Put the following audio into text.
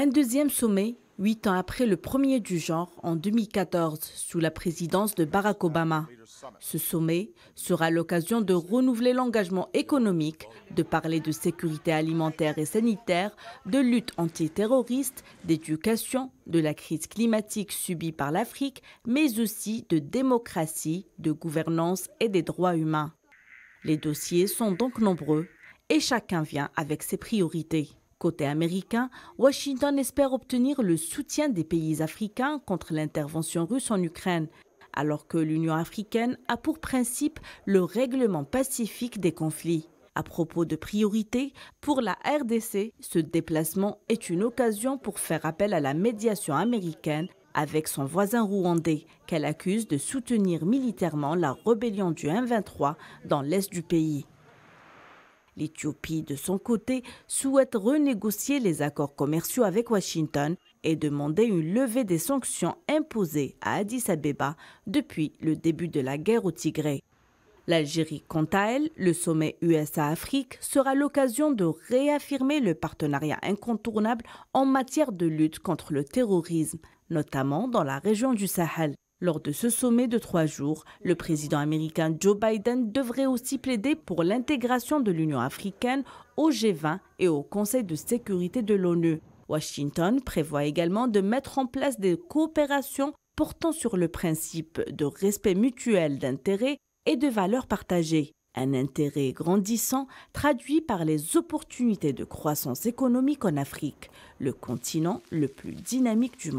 Un deuxième sommet, huit ans après le premier du genre, en 2014, sous la présidence de Barack Obama. Ce sommet sera l'occasion de renouveler l'engagement économique, de parler de sécurité alimentaire et sanitaire, de lutte antiterroriste, d'éducation, de la crise climatique subie par l'Afrique, mais aussi de démocratie, de gouvernance et des droits humains. Les dossiers sont donc nombreux et chacun vient avec ses priorités. Côté américain, Washington espère obtenir le soutien des pays africains contre l'intervention russe en Ukraine, alors que l'Union africaine a pour principe le règlement pacifique des conflits. À propos de priorité, pour la RDC, ce déplacement est une occasion pour faire appel à la médiation américaine avec son voisin rwandais, qu'elle accuse de soutenir militairement la rébellion du m 23 dans l'est du pays. L'Éthiopie, de son côté, souhaite renégocier les accords commerciaux avec Washington et demander une levée des sanctions imposées à Addis Abeba depuis le début de la guerre au Tigré. L'Algérie, quant à elle, le sommet USA-Afrique sera l'occasion de réaffirmer le partenariat incontournable en matière de lutte contre le terrorisme, notamment dans la région du Sahel. Lors de ce sommet de trois jours, le président américain Joe Biden devrait aussi plaider pour l'intégration de l'Union africaine au G20 et au Conseil de sécurité de l'ONU. Washington prévoit également de mettre en place des coopérations portant sur le principe de respect mutuel d'intérêts et de valeurs partagées. Un intérêt grandissant traduit par les opportunités de croissance économique en Afrique, le continent le plus dynamique du monde.